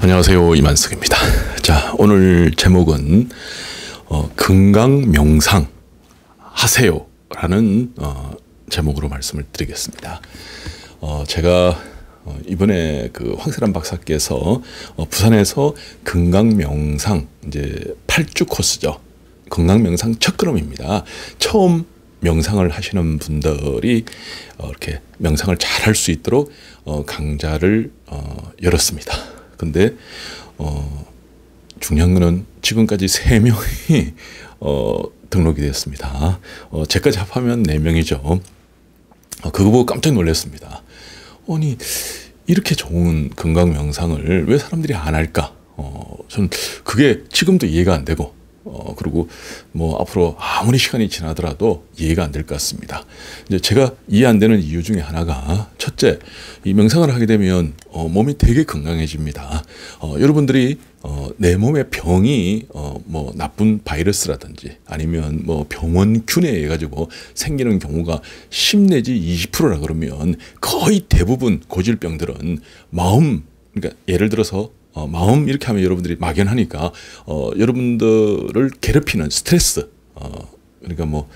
안녕하세요. 이만석입니다. 자, 오늘 제목은 어, 건강 명상 하세요. 라는 어, 제목으로 말씀을 드리겠습니다. 어, 제가 어, 이번에 그 황세란 박사께서 어, 부산에서 건강 명상 이제 8주 코스죠. 건강 명상 첫 걸음입니다. 처음 명상을 하시는 분들이 어, 이렇게 명상을 잘 할 수 있도록 강좌를 열었습니다. 근데 어, 중요한 거는 지금까지 3명이 어, 등록이 됐습니다. 어, 제까지 합하면 4명이죠. 어, 그거 보고 깜짝 놀랐습니다. 아니 이렇게 좋은 건강 명상을 왜 사람들이 안 할까? 어, 전 그게 지금도 이해가 안 되고 어, 그리고 뭐 앞으로 아무리 시간이 지나더라도 이해가 안 될 것 같습니다. 이제 제가 이해 안 되는 이유 중에 하나가 첫째, 이 명상을 하게 되면 어, 몸이 되게 건강해집니다. 어, 여러분들이 어, 내 몸의 병이 어, 뭐 나쁜 바이러스라든지 아니면 뭐 병원균에 의해 가지고 생기는 경우가 10 내지 20%라 그러면 거의 대부분 고질병들은 마음 그러니까 예를 들어서 어, 마음 이렇게 하면 여러분들이 막연하니까 어, 여러분들을 괴롭히는 스트레스 어, 그러니까 뭐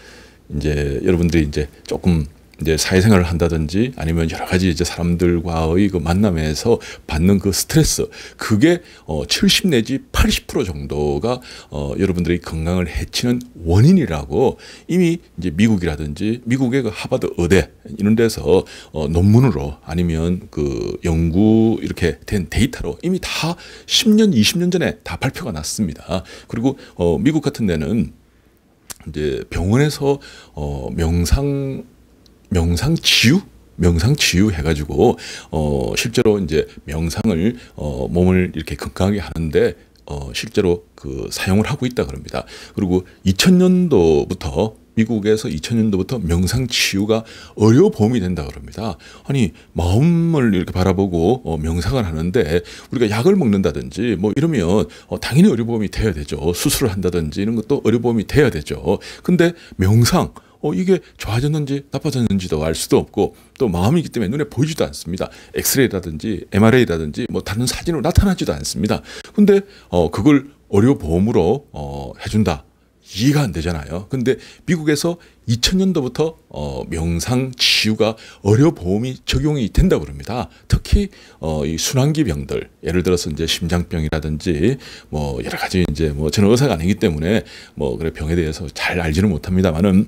이제 여러분들이 이제 조금 이제 사회생활을 한다든지 아니면 여러 가지 이제 사람들과의 그 만남에서 받는 그 스트레스 그게 어, 70 내지 80% 정도가 어, 여러분들의 건강을 해치는 원인이라고 이미 이제 미국이라든지 미국의 그 하버드 의대 이런 데서 어, 논문으로 아니면 그 연구 이렇게 된 데이터로 이미 다 10년 20년 전에 다 발표가 났습니다. 그리고 어, 미국 같은 데는 이제 병원에서 어, 명상 명상치유 명상치유 해가지고 어 실제로 이제 명상을 어 몸을 이렇게 건강하게 하는데 어 실제로 그 사용을 하고 있다 그럽니다. 그리고 2000년도부터 미국에서 2000년도부터 명상 치유가 의료 보험이 된다 그럽니다. 아니 마음을 이렇게 바라보고 어, 명상을 하는데 우리가 약을 먹는다든지 뭐 이러면 어, 당연히 의료 보험이 돼야 되죠. 수술을 한다든지 이런 것도 의료 보험이 돼야 되죠. 근데 명상 어, 이게 좋아졌는지 나빠졌는지도 알 수도 없고 또 마음이기 때문에 눈에 보이지도 않습니다. 엑스레이라든지 MRA라든지 뭐 다른 사진으로 나타나지도 않습니다. 근데 어, 그걸 의료보험으로 어, 해준다. 이해가 안 되잖아요. 근데 미국에서 2000년도부터 어, 명상 치유가 의료보험이 적용이 된다고 그럽니다. 특히 어, 이 순환기 병들, 예를 들어서 이제 심장병이라든지 뭐 여러 가지 이제 뭐 저는 의사가 아니기 때문에 뭐 그래 병에 대해서 잘 알지는 못합니다만은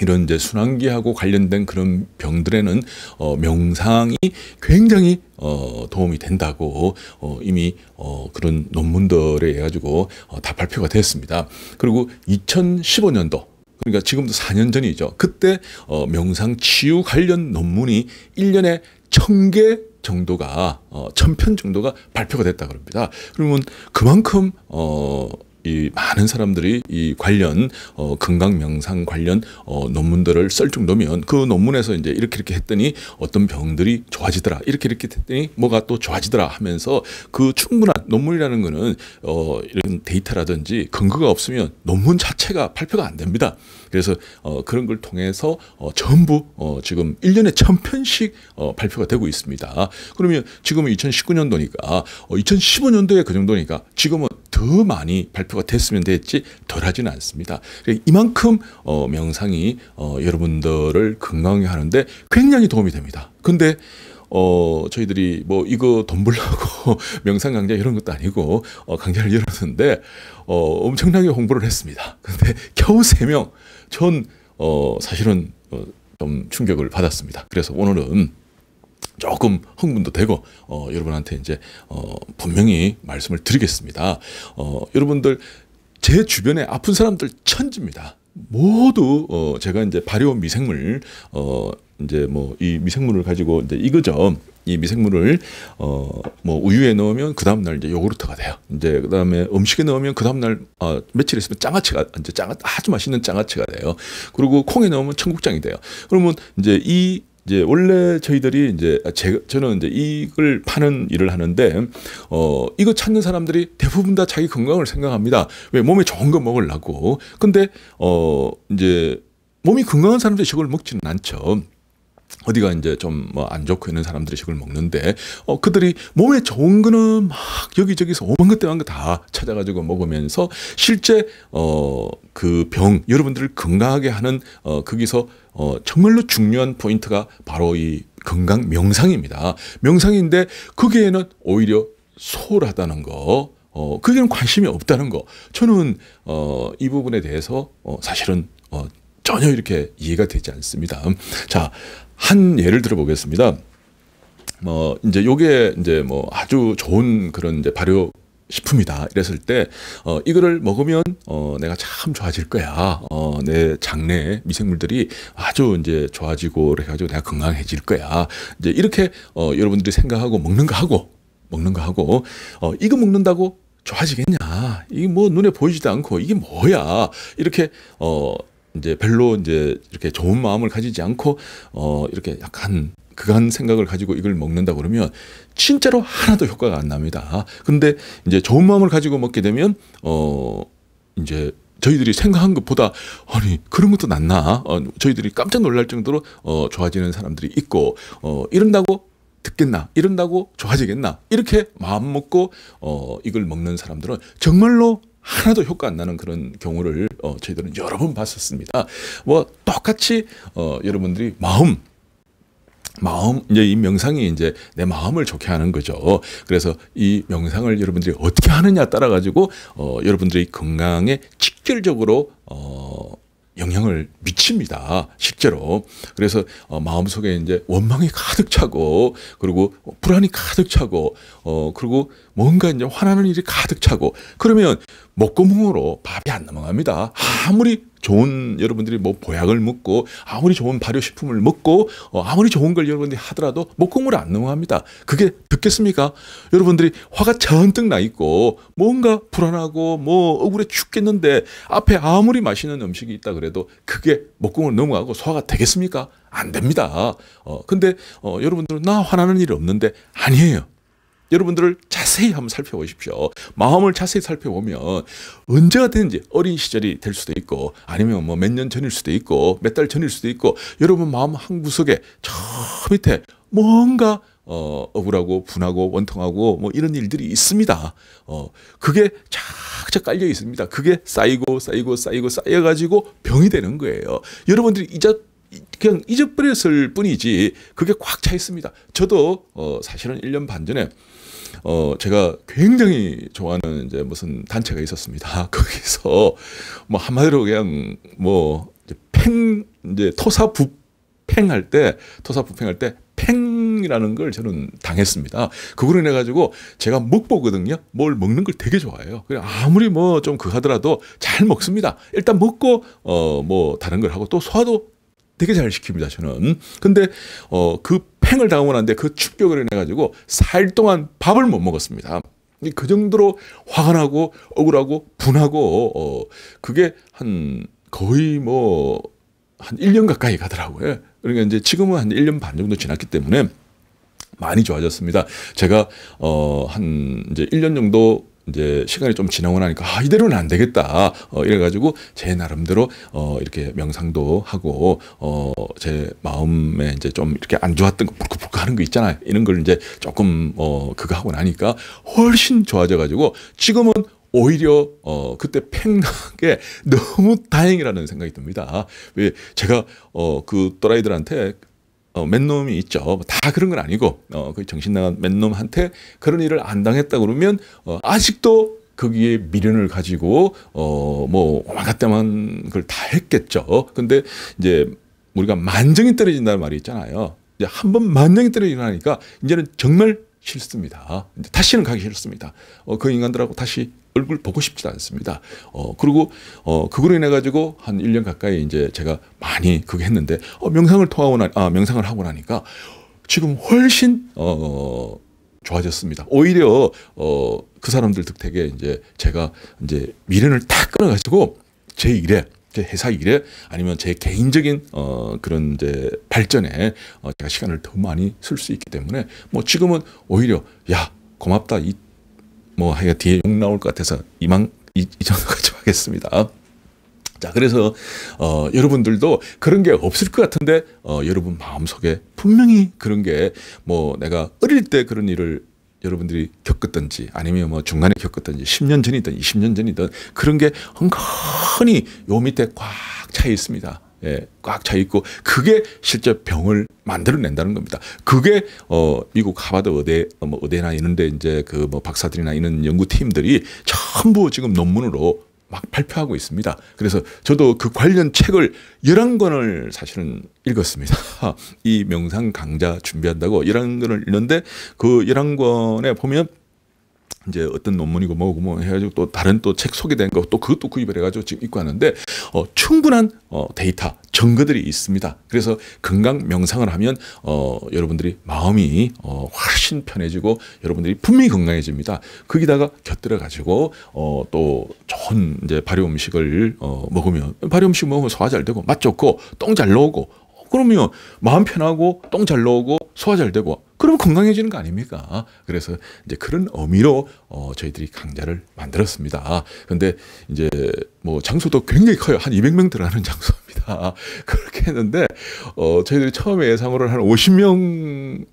이런 이제 순환기하고 관련된 그런 병들에는 어, 명상이 굉장히 어, 도움이 된다고 어, 이미 어, 그런 논문들에 의해 가지고 어, 다 발표가 됐습니다 그리고 2015년도 그러니까 지금도 4년 전이죠. 그때 어, 명상 치유 관련 논문이 1년에 1000개 정도가 어, 1000편 정도가 발표가 됐다 그럽니다. 그러면 그만큼 어이 많은 사람들이 이 관련 어, 건강명상 관련 어, 논문들을 쓸 정도면 그 논문에서 이제 이렇게 이렇게 했더니 어떤 병들이 좋아지더라 이렇게 이렇게 했더니 뭐가 또 좋아지더라 하면서 그 충분한 논문이라는 거는 어, 이런 데이터라든지 근거가 없으면 논문 자체가 발표가 안 됩니다. 그래서 어, 그런 걸 통해서 어, 전부 어, 지금 1년에 1000편씩 어, 발표가 되고 있습니다. 그러면 지금은 2019년도니까 2015년도에 어, 그 정도니까 지금은 더 많이 발표가 됐으면 됐지 덜하지는 않습니다. 그러니까 이만큼 어, 명상이 여러분들을 건강하게 하는데 굉장히 도움이 됩니다. 근데 어 저희들이 뭐 이거 돈 벌라고 명상 강좌 이런 것도 아니고 어, 강좌를 열었는데 어 엄청나게 홍보를 했습니다. 근데 겨우 세명전어 사실은 어, 좀 충격을 받았습니다. 그래서 오늘은 조금 흥분도 되고 어, 여러분한테 이제 어, 분명히 말씀을 드리겠습니다. 어, 여러분들 제 주변에 아픈 사람들 천지입니다. 모두 어, 제가 이제 발효 미생물 어, 이제 뭐이 미생물을 가지고 이제 이거죠. 이 미생물을 어뭐 우유에 넣으면 그 다음 날 이제 요구르트가 돼요. 이제 그다음에 음식에 넣으면 그 다음 날 아, 며칠 있으면 장아찌가 이제 장아 아주 맛있는 장아찌가 돼요. 그리고 콩에 넣으면 청국장이 돼요. 그러면 이제 이 이제 원래 저희들이 이제 아, 제, 저는 이제 이걸 파는 일을 하는데 어 이거 찾는 사람들이 대부분 다 자기 건강을 생각합니다. 왜 몸에 좋은 거 먹으려고. 근데 어 이제 몸이 건강한 사람들이 저걸 먹지는 않죠. 어디가 이제 좀 뭐 안 좋고 있는 사람들이 식을 먹는데 어 그들이 몸에 좋은 거는 막 여기저기서 오만 것 때만 다 찾아가지고 먹으면서 실제 어 그 병 여러분들을 건강하게 하는 어 거기서 어 정말로 중요한 포인트가 바로 이 건강 명상입니다. 명상인데 거기에는 오히려 소홀하다는 거. 어, 거기는 관심이 없다는 거. 저는, 어, 이 부분에 대해서, 어, 사실은, 어, 전혀 이렇게 이해가 되지 않습니다. 자, 한 예를 들어 보겠습니다. 뭐 이제 요게 이제 뭐 아주 좋은 그런 이제 발효 식품이다 이랬을 때 어, 이거를 먹으면 어, 내가 참 좋아질 거야 어, 내 장내 미생물들이 아주 이제 좋아지고 이렇 가지고 내가 건강해질 거야 이제 이렇게 어, 여러분들이 생각하고 먹는 거 하고 먹는 거 하고 어, 이거 먹는다고 좋아지겠냐 이게 뭐 눈에 보이지도 않고 이게 뭐야 이렇게 어 이제 별로 이제 이렇게 좋은 마음을 가지지 않고 어 이렇게 약간 그간 생각을 가지고 이걸 먹는다 그러면 진짜로 하나도 효과가 안 납니다. 근데 이제 좋은 마음을 가지고 먹게 되면 어 이제 저희들이 생각한 것보다 아니 그런 것도 낫나 어, 저희들이 깜짝 놀랄 정도로 어, 좋아지는 사람들이 있고 어, 이런다고 듣겠나 이런다고 좋아지겠나 이렇게 마음 먹고 어, 이걸 먹는 사람들은 정말로 하나도 효과 안 나는 그런 경우를 어, 저희들은 여러 번 봤었습니다. 뭐 똑같이 어, 여러분들이 마음 마음 이제 이 명상이 이제 내 마음을 좋게 하는 거죠. 그래서 이 명상을 여러분들이 어떻게 하느냐 따라 가지고 어, 여러분들의 건강에 직결적으로 어, 영향을 미칩니다. 실제로. 그래서 어, 마음속에 이제 원망이 가득 차고 그리고 불안이 가득 차고 어 그리고 뭔가 이제 화나는 일이 가득 차고 그러면 목구멍으로 밥이 안 넘어갑니다. 아무리 좋은 여러분들이 뭐 보약을 먹고 아무리 좋은 발효식품을 먹고 어, 아무리 좋은 걸 여러분들이 하더라도 목공물 구안 넘어갑니다. 그게 듣겠습니까? 여러분들이 화가 잔뜩 나 있고 뭔가 불안하고 뭐 억울해 죽겠는데 앞에 아무리 맛있는 음식이 있다 그래도 그게 목공을 구 넘어가고 소화가 되겠습니까? 안 됩니다. 어, 근데 어, 여러분들은 나 화나는 일 없는데 아니에요. 여러분들을 자세히 한번 살펴보십시오. 마음을 자세히 살펴보면 언제가 되는지 어린 시절이 될 수도 있고 아니면 뭐 몇 년 전일 수도 있고 몇 달 전일 수도 있고 여러분 마음 한 구석에 저 밑에 뭔가 어, 억울하고 분하고 원통하고 뭐 이런 일들이 있습니다. 어, 그게 착착 깔려 있습니다. 그게 쌓이고 쌓이고 쌓이고 쌓여가지고 병이 되는 거예요. 여러분들이 이제 그냥 잊어버렸을 뿐이지 그게 꽉 차 있습니다. 저도 어, 사실은 1년 반 전에 어 제가 굉장히 좋아하는 이제 무슨 단체가 있었습니다. 거기서 뭐 한마디로 그냥 뭐팽 이제 토사부팽할 때 토사부팽할 때 팽이라는 걸 저는 당했습니다. 그걸로 인해 가지고 제가 먹보거든요. 뭘 먹는 걸 되게 좋아해요. 그냥 아무리 뭐 좀 그하더라도 잘 먹습니다. 일단 먹고 어 뭐 다른 걸 하고 또 소화도 되게 잘 시킵니다. 저는 근데 어그 횡을 당하고 난데 그 충격을 인해가지고 4일 동안 밥을 못 먹었습니다. 그 정도로 화가 나고 억울하고 분하고 어 그게 한 거의 뭐한 1년 가까이 가더라고요. 예. 그러니까 이제 지금은 한 1년 반 정도 지났기 때문에 많이 좋아졌습니다. 제가 어한 이제 1년 정도 이제 시간이 좀 지나고 나니까 아 이대로는 안 되겠다 어, 이래가지고 제 나름대로 어, 이렇게 명상도 하고 어, 제 마음에 이제 좀 이렇게 안 좋았던 거 불컥불컥하는 거 있잖아요 이런 걸 이제 조금 어, 그거 하고 나니까 훨씬 좋아져가지고 지금은 오히려 어 그때 팽나게 너무 다행이라는 생각이 듭니다. 왜 제가 어그 또라이들한테 어, 맨놈이 있죠. 다 그런 건 아니고 어, 그 정신 나간 맨놈한테 그런 일을 안 당했다 그러면 어, 아직도 거기에 미련을 가지고 어뭐 오만가때만 그걸 다 했겠죠. 근데 이제 우리가 만정이 떨어진다는 말이 있잖아요. 이제 한 번 만정이 떨어지니까 이제는 정말 싫습니다. 이제 다시는 가기 싫습니다. 어, 그 인간들하고 다시 얼굴 보고 싶지 않습니다. 어, 그리고, 어, 그걸로 인해가지고 한 1년 가까이 이제 제가 많이 그게 했는데, 어, 명상을 통하고 나, 아, 명상을 하고 나니까 지금 훨씬, 어, 좋아졌습니다. 오히려, 어, 그 사람들 득택에 이제 제가 이제 미련을 탁 끊어가지고 제 일에 제 회사 일에 아니면 제 개인적인 어 그런 이제 발전에 어 제가 시간을 더 많이 쓸 수 있기 때문에 뭐 지금은 오히려 야 고맙다 이뭐 하여 뒤에 욕 나올 것 같아서 이만 이, 이 정도까지 하겠습니다. 자, 그래서 어, 여러분들도 그런 게 없을 것 같은데 어, 여러분 마음속에 분명히 그런 게 뭐 내가 어릴 때 그런 일을 여러분들이 겪었든지 아니면 뭐 중간에 겪었든지 10년 전이든 20년 전이든 그런 게 엉건히 요 밑에 꽉 차 있습니다. 예, 꽉차 있고 그게 실제 병을 만들어낸다는 겁니다. 그게 어 미국 하버드 의대 뭐 의대나 이런데 이제 그 뭐 박사들이나 이런 연구팀들이 전부 지금 논문으로 막 발표하고 있습니다. 그래서 저도 그 관련 책을 11권을 사실은 읽었습니다. 이 명상 강좌 준비한다고 11권을 읽는데 그 11권에 보면 이제 어떤 논문이고 뭐고 뭐 해가지고 또 다른 또 책 소개된 거 또 그것도 구입을 해가지고 지금 입고 하는데 어, 충분한 어, 데이터 증거들이 있습니다. 그래서 건강 명상을 하면 어, 여러분들이 마음이 어, 훨씬 편해지고 여러분들이 분명히 건강해집니다. 거기다가 곁들여 가지고 어, 또 좋은 이제 발효 음식을 어, 먹으면 발효 음식 먹으면 소화 잘 되고 맛 좋고 똥 잘 나오고 그러면 마음 편하고 똥 잘 나오고 소화 잘 되고 그럼 건강해지는 거 아닙니까? 그래서 이제 그런 의미로 어, 저희들이 강좌를 만들었습니다. 근데 이제 뭐 장소도 굉장히 커요. 한 200명 들어가는 장소입니다. 그렇게 했는데 어, 저희들이 처음에 예상으로 한 50명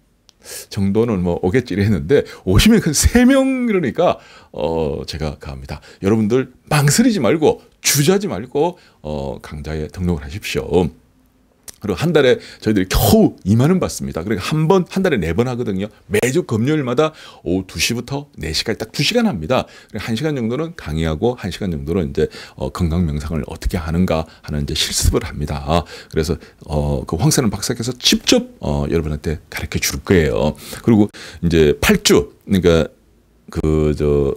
정도는 뭐 오겠지 했는데 오시면 그 3명 그러니까 어 제가 갑니다. 여러분들 망설이지 말고 주저하지 말고 어 강좌에 등록을 하십시오. 그리고 한 달에 저희들이 겨우 2만 원 받습니다. 그러니까 한 번, 한 달에 네 번 하거든요. 매주 금요일마다 오후 2시부터 4시까지 딱 2시간 합니다. 1시간 그러니까 정도는 강의하고 1시간 정도는 이제 어, 건강 명상을 어떻게 하는가 하는 이제 실습을 합니다. 그래서 어, 그 황사는 박사께서 직접 어, 여러분한테 가르쳐 줄 거예요. 그리고 이제 8주 그러니까 그저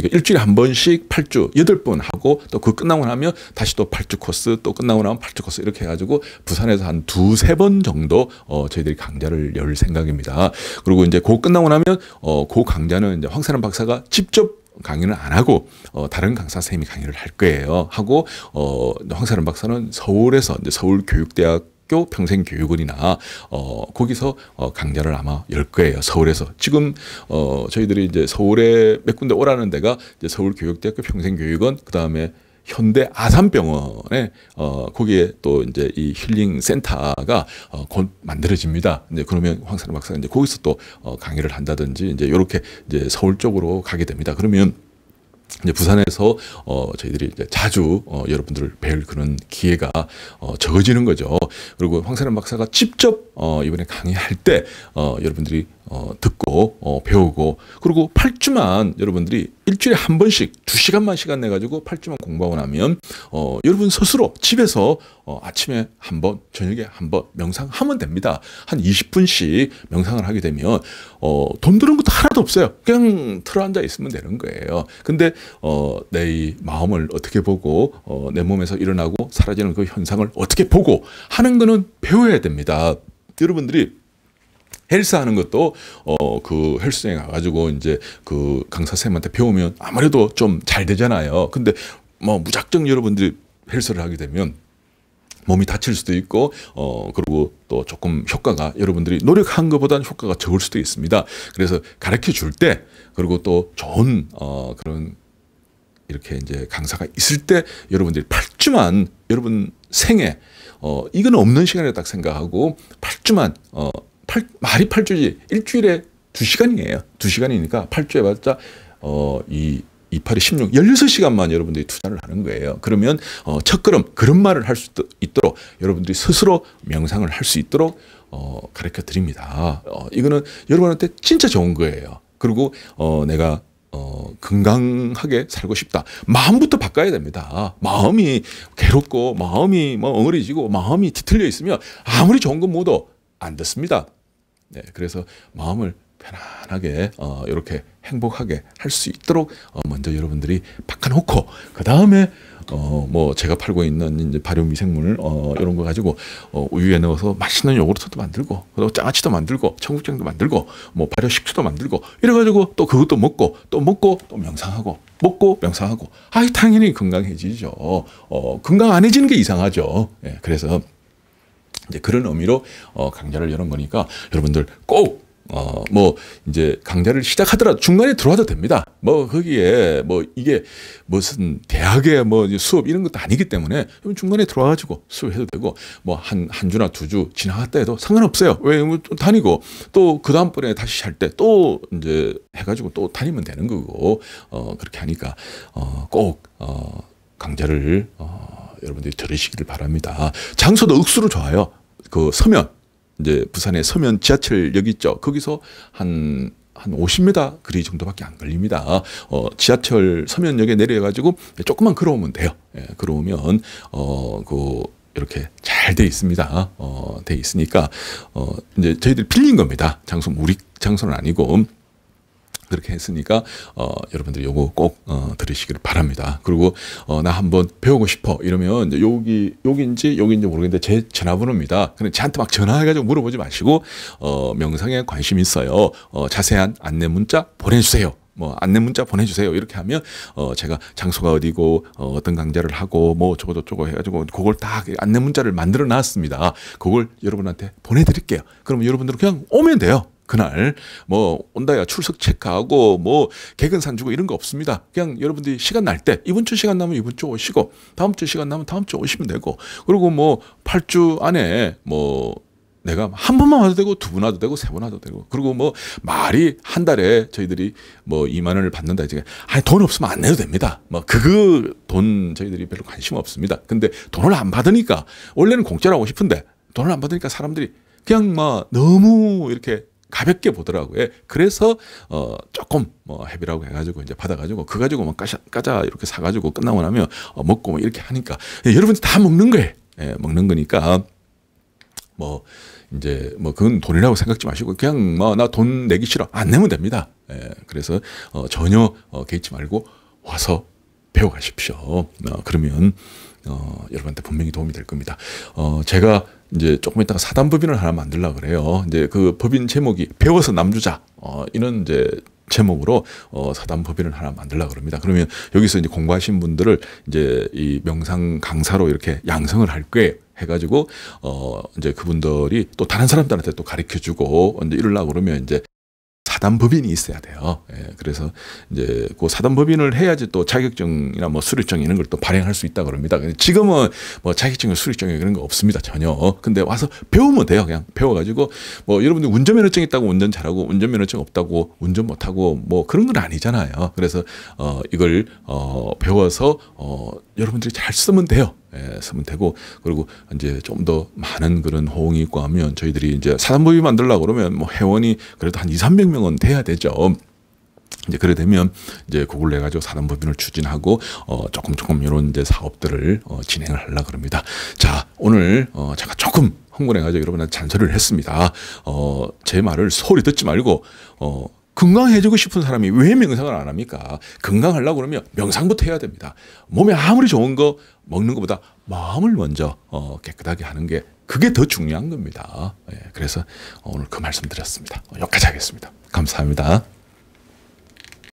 그러니까 일주일에 한 번씩 8주, 8번 하고 또 그 끝나고 나면 다시 또 8주 코스, 또 끝나고 나면 8주 코스 이렇게 해가지고 부산에서 한 두세 번 정도 어, 저희들이 강좌를 열 생각입니다. 그리고 이제 그 끝나고 나면 어, 그 강좌는 이제 황사람 박사가 직접 강의는 안 하고 어, 다른 강사 선생님이 강의를 할 거예요. 하고 어, 황사람 박사는 서울에서 이제 서울 교육대학 학교 평생 교육원이나 어 거기서 어 강좌를 아마 열 거예요. 서울에서 지금 어 저희들이 이제 서울에 몇 군데 오라는 데가 이제 서울 교육대학교 평생 교육원 그다음에 현대 아산병원에 어 거기에 또 이제 이 힐링 센터가 어곧 만들어집니다. 이제 그러면 황사박사 이제 거기서 또어 강의를 한다든지 이제 이렇게 이제 서울 쪽으로 가게 됩니다. 그러면 이제 부산에서 어 저희들이 이제 자주 어 여러분들을 뵐 그런 기회가 어 적어지는 거죠. 그리고 황사람 박사가 직접 어 이번에 강의할 때어 여러분들이 어, 듣고 어, 배우고 그리고 8주만 여러분들이 일주일에 한 번씩 2시간만 시간 내가지고 8주만 공부하고 나면 어, 여러분 스스로 집에서 어, 아침에 한 번, 저녁에 한 번 명상하면 됩니다. 한 20분씩 명상을 하게 되면 어, 돈 드는 것도 하나도 없어요. 그냥 틀어앉아 있으면 되는 거예요. 근데 어, 내 마음을 어떻게 보고 어, 내 몸에서 일어나고 사라지는 그 현상을 어떻게 보고 하는 거는 배워야 됩니다. 여러분들이 헬스 하는 것도 어 그 헬스장에 가가지고 이제 그 강사 선생님한테 배우면 아무래도 좀 잘 되잖아요. 근데 뭐 무작정 여러분들이 헬스를 하게 되면 몸이 다칠 수도 있고 어 그리고 또 조금 효과가 여러분들이 노력한 것보다는 효과가 적을 수도 있습니다. 그래서 가르쳐 줄 때 그리고 또 좋은 어 그런 이렇게 이제 강사가 있을 때 여러분들이 팔주만 여러분 생애 어 이건 없는 시간에딱 생각하고 팔주만 어 8, 말이 8주지. 일주일에 2시간이에요. 2시간이니까 8주에 봤자, 어, 이, 2, 8에 16, 16시간만 여러분들이 투자를 하는 거예요. 그러면, 어, 첫걸음, 그런 말을 할 수 있도록 여러분들이 스스로 명상을 할 수 있도록, 어, 가르쳐 드립니다. 어, 이거는 여러분한테 진짜 좋은 거예요. 그리고, 어, 내가 어, 건강하게 살고 싶다. 마음부터 바꿔야 됩니다. 마음이 괴롭고, 마음이 뭐 엉어리지고, 마음이 뒤틀려 있으면 아무리 좋은 건 뭐도 안 듣습니다. 네, 그래서 마음을 편안하게 어, 이렇게 행복하게 할 수 있도록 어, 먼저 여러분들이 바꿔놓고 그 다음에 어, 뭐 제가 팔고 있는 이제 발효 미생물 어, 이런 거 가지고 어, 우유에 넣어서 맛있는 요구르트도 만들고 그리고 장아찌도 만들고 청국장도 만들고 뭐 발효 식초도 만들고 이래가지고 또 그것도 먹고 또 먹고 또 명상하고 먹고 명상하고 아 당연히 건강해지죠. 어, 건강 안 해지는 게 이상하죠. 예, 그래서 이제 그런 의미로 어, 강좌를 여는 거니까 여러분들 꼭 어, 뭐, 이제 강좌를 시작하더라도 중간에 들어와도 됩니다. 뭐, 거기에 뭐, 이게 무슨 대학의 뭐 수업 이런 것도 아니기 때문에 중간에 들어와가지고 수업해도 되고 뭐, 한, 한 주나 두 주 지나갔다 해도 상관없어요. 왜, 뭐, 또 다니고 또 그 다음번에 다시 할 때 또 이제 해가지고 또 다니면 되는 거고, 어, 그렇게 하니까, 어, 꼭, 어, 강좌를, 어, 여러분들이 들으시기를 바랍니다. 장소도 억수로 좋아요. 그 서면 이제 부산의 서면 지하철역 있죠. 거기서 한 한 50m 거리 정도밖에 안 걸립니다. 어, 지하철 서면역에 내려가지고 조금만 걸어오면 돼요. 예, 걸어오면 어, 그 이렇게 잘 돼 있습니다. 어, 돼 있으니까 어, 이제 저희들 빌린 겁니다. 장소 우리 장소는 아니고 그렇게 했으니까 어, 여러분들 요거 꼭 어, 들으시길 바랍니다. 그리고 어, 나 한번 배우고 싶어 이러면 여기 여기인지 여기인지 모르겠는데 제 전화번호입니다. 근데 저한테 막 전화해가지고 물어보지 마시고 어, 명상에 관심 있어요. 어, 자세한 안내 문자 보내주세요. 뭐 안내 문자 보내주세요 이렇게 하면 어 제가 장소가 어디고 어, 떤 강좌를 하고 뭐 저거 저거 해가지고 그걸 딱 안내 문자를 만들어 놨습니다. 그걸 여러분한테 보내드릴게요. 그럼 여러분들은 그냥 오면 돼요. 그날 뭐 온다야 출석 체크하고 뭐 개근산 주고 이런 거 없습니다. 그냥 여러분들이 시간 날 때 이번 주 시간 나면 이번 주 오시고 다음 주 시간 나면 다음 주 오시면 되고 그리고 뭐 8주 안에 뭐 내가 한 번만 와도 되고 두 번 와도 되고 세 번 와도 되고 그리고 뭐 말이 한 달에 저희들이 뭐 2만 원을 받는다 이제 아니 돈 없으면 안 내도 됩니다. 뭐 그거 돈 저희들이 별로 관심 없습니다. 근데 돈을 안 받으니까 원래는 공짜라고 싶은데 돈을 안 받으니까 사람들이 그냥 막 너무 이렇게 가볍게 보더라고요. 예, 그래서 어 조금 뭐 햅이라고 해가지고 이제 받아가지고 그 가지고 막 뭐 까자, 까자 이렇게 사가지고 끝나고 나면 어 먹고 뭐 이렇게 하니까 예, 여러분들 다 먹는 거예요. 예, 먹는 거니까 뭐 이제 뭐 그건 돈이라고 생각지 마시고 그냥 뭐 나 돈 내기 싫어 안 내면 됩니다. 예, 그래서 어 전혀 어 개의치 말고 와서 배워가십시오. 어, 그러면 어, 여러분한테 분명히 도움이 될 겁니다. 어, 제가 이제 조금 있다가 사단 법인을 하나 만들라 그래요. 이제 그 법인 제목이 배워서 남주자 어, 이런 이제 제목으로 어, 사단 법인을 하나 만들라 그럽니다. 그러면 여기서 이제 공부하신 분들을 이제 이 명상 강사로 이렇게 양성을 할 거예요. 해가지고 어 이제 그분들이 또 다른 사람들한테 또 가르쳐주고 이제 이럴라 그러면 이제 사단법인이 있어야 돼요. 예, 그래서 이제 그 사단법인을 해야지 또 자격증이나 뭐 수료증 이런 걸 또 발행할 수 있다 그럽니다. 지금은 뭐자격증 수료증이 런거 없습니다 전혀. 근데 와서 배우면 돼요. 그냥 배워가지고 뭐 여러분들 운전면허증 있다고 운전 잘하고 운전면허증 없다고 운전 못하고 뭐 그런 건 아니잖아요. 그래서 어 이걸 어 배워서 어 여러분들이 잘 쓰면 돼요. 예, 쓰면 되고 그리고 이제 좀 더 많은 그런 호응이 있고 하면 저희들이 이제 사단법인 만들려고 그러면 뭐 회원이 그래도 한 2, 300명은 돼야 되죠. 이제 그래 되면 이제 그걸 내 가지고 사단법인을 추진하고 어 조금 조금 이런 이제 사업들을 어 진행을 하려 그럽니다. 자, 오늘 어 제가 조금 흥분해 가지고 여러분한테 잔소리를 했습니다. 어제 말을 소리 듣지 말고 어 건강해지고 싶은 사람이 왜 명상을 안 합니까? 건강하려고 그러면 명상부터 해야 됩니다. 몸에 아무리 좋은 거 먹는 것보다 마음을 먼저 어, 깨끗하게 하는 게 그게 더 중요한 겁니다. 예, 그래서 오늘 그 말씀 드렸습니다. 어, 여기까지 하겠습니다. 감사합니다.